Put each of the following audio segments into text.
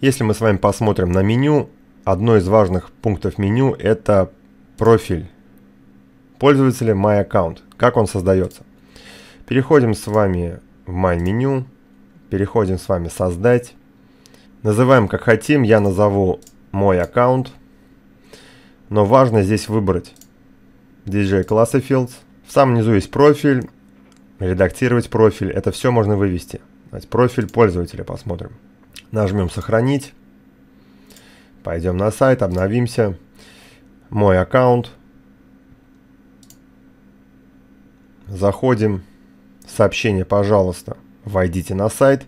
Если мы с вами посмотрим на меню, одно из важных пунктов меню – это профиль пользователя My Account, как он создается. Переходим с вами в My Menu, переходим с вами создать, называем как хотим, я назову мой аккаунт, но важно здесь выбрать DJ классы Fields. В самом низу есть профиль, редактировать профиль, это все можно вывести. Давайте профиль пользователя посмотрим. Нажмем «Сохранить». Пойдем на сайт, обновимся. Мой аккаунт. Заходим. Сообщение «Пожалуйста, войдите на сайт».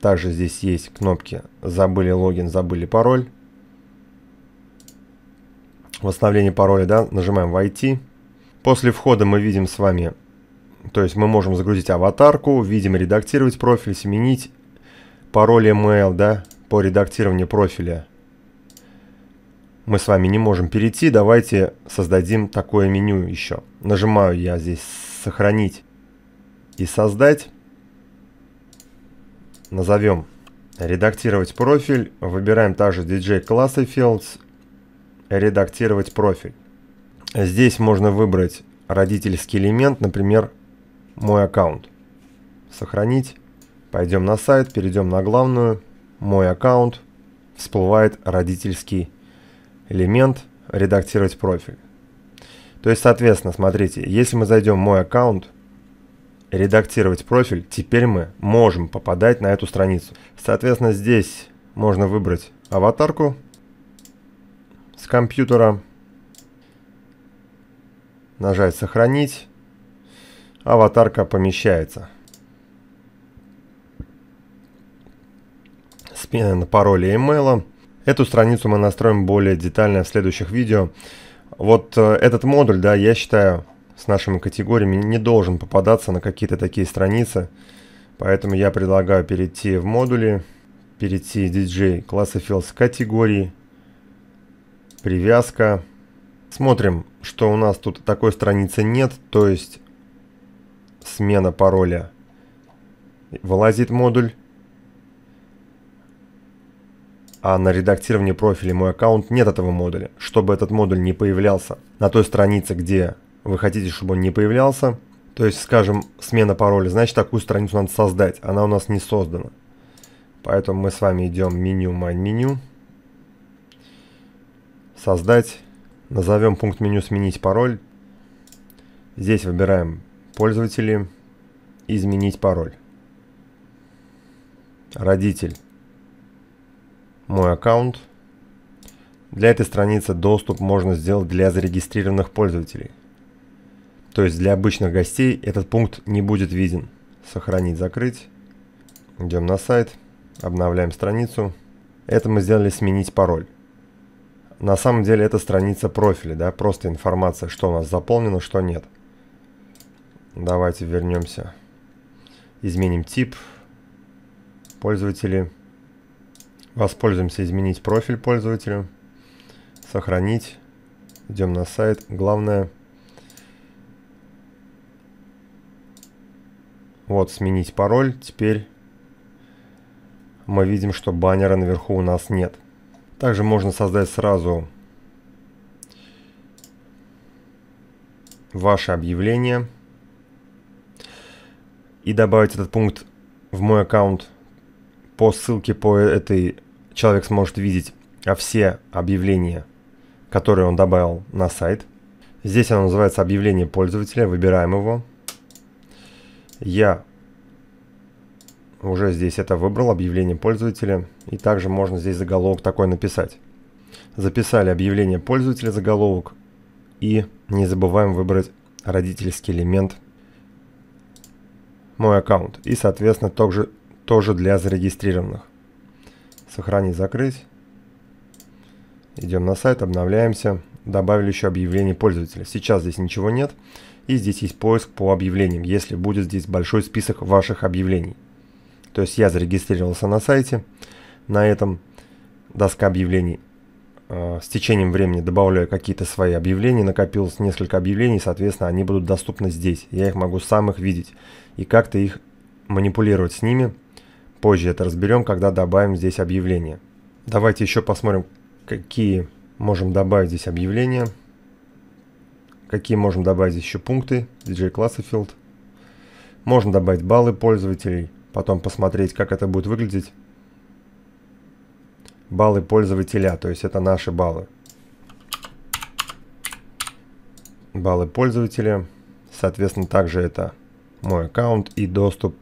Также здесь есть кнопки «Забыли логин», «Забыли пароль». Восстановление пароля, да, нажимаем «Войти». После входа мы видим с вами, то есть мы можем загрузить аватарку, видим редактировать профиль, сменить пароль email, да, по редактированию профиля. Мы с вами не можем перейти, давайте создадим такое меню еще. Нажимаю я здесь «Сохранить» и «Создать». Назовем «Редактировать профиль», выбираем также DJ Class Fields, «Редактировать профиль». Здесь можно выбрать родительский элемент, например, «Мой аккаунт». «Сохранить». Пойдем на сайт, перейдем на главную, мой аккаунт, всплывает родительский элемент «Редактировать профиль». То есть, соответственно, смотрите, если мы зайдем в мой аккаунт, редактировать профиль, теперь мы можем попадать на эту страницу. Соответственно, здесь можно выбрать аватарку с компьютера, нажать «Сохранить», аватарка помещается. смена пароля и имейла. Эту страницу мы настроим более детально в следующих видео. Вот э, этот модуль, да, я считаю, с нашими категориями не должен попадаться на какие-то такие страницы. Поэтому я предлагаю перейти в модули, перейти в DJ класса Fields категории, привязка. Смотрим, что у нас тут такой страницы нет, то есть смена пароля. Вылазит модуль а на редактировании профиля мой аккаунт нет этого модуля. Чтобы этот модуль не появлялся на той странице, где вы хотите, чтобы он не появлялся, то есть, скажем, смена пароля, значит, такую страницу надо создать. Она у нас не создана. Поэтому мы с вами идем в меню My Menu. Создать. Назовем пункт меню «Сменить пароль». Здесь выбираем «Пользователи», «Изменить пароль», «Родитель» мой аккаунт. Для этой страницы доступ можно сделать для зарегистрированных пользователей. То есть для обычных гостей этот пункт не будет виден. Сохранить, закрыть. Идем на сайт, обновляем страницу. Это мы сделали сменить пароль. На самом деле это страница профиля, да, просто информация, что у нас заполнено, что нет. Давайте вернемся. Изменим тип. Пользователи. Воспользуемся изменить профиль пользователя. Сохранить. Идем на сайт. Главное... Вот, сменить пароль. Теперь мы видим, что баннера наверху у нас нет. Также можно создать сразу ваше объявление и добавить этот пункт в мой аккаунт по ссылке по этой человек сможет видеть а, все объявления, которые он добавил на сайт. Здесь оно называется объявление пользователя. Выбираем его. Я уже здесь это выбрал, объявление пользователя. И также можно здесь заголовок такой написать. Записали объявление пользователя заголовок. И не забываем выбрать родительский элемент мой аккаунт. И, соответственно, также тоже для зарегистрированных. Сохранить, закрыть. Идем на сайт, обновляемся. Добавили еще объявление пользователя. Сейчас здесь ничего нет. И здесь есть поиск по объявлениям, если будет здесь большой список ваших объявлений. То есть я зарегистрировался на сайте, на этом доска объявлений. Э, с течением времени добавляю какие-то свои объявления, накопилось несколько объявлений, соответственно, они будут доступны здесь. Я их могу сам их видеть и как-то их манипулировать с ними – Позже это разберем, когда добавим здесь объявление. Давайте еще посмотрим, какие можем добавить здесь объявления. Какие можем добавить здесь еще пункты. DJ Classifield. Можно добавить баллы пользователей. Потом посмотреть, как это будет выглядеть. Баллы пользователя, то есть это наши баллы. Баллы пользователя. Соответственно, также это мой аккаунт и доступ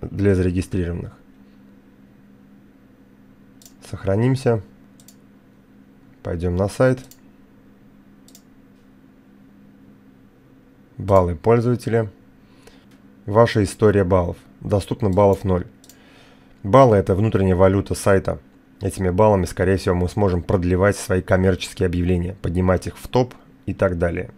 для зарегистрированных. Сохранимся. Пойдем на сайт. Баллы пользователя. Ваша история баллов. Доступно баллов 0. Баллы – это внутренняя валюта сайта. Этими баллами, скорее всего, мы сможем продлевать свои коммерческие объявления, поднимать их в топ и так далее.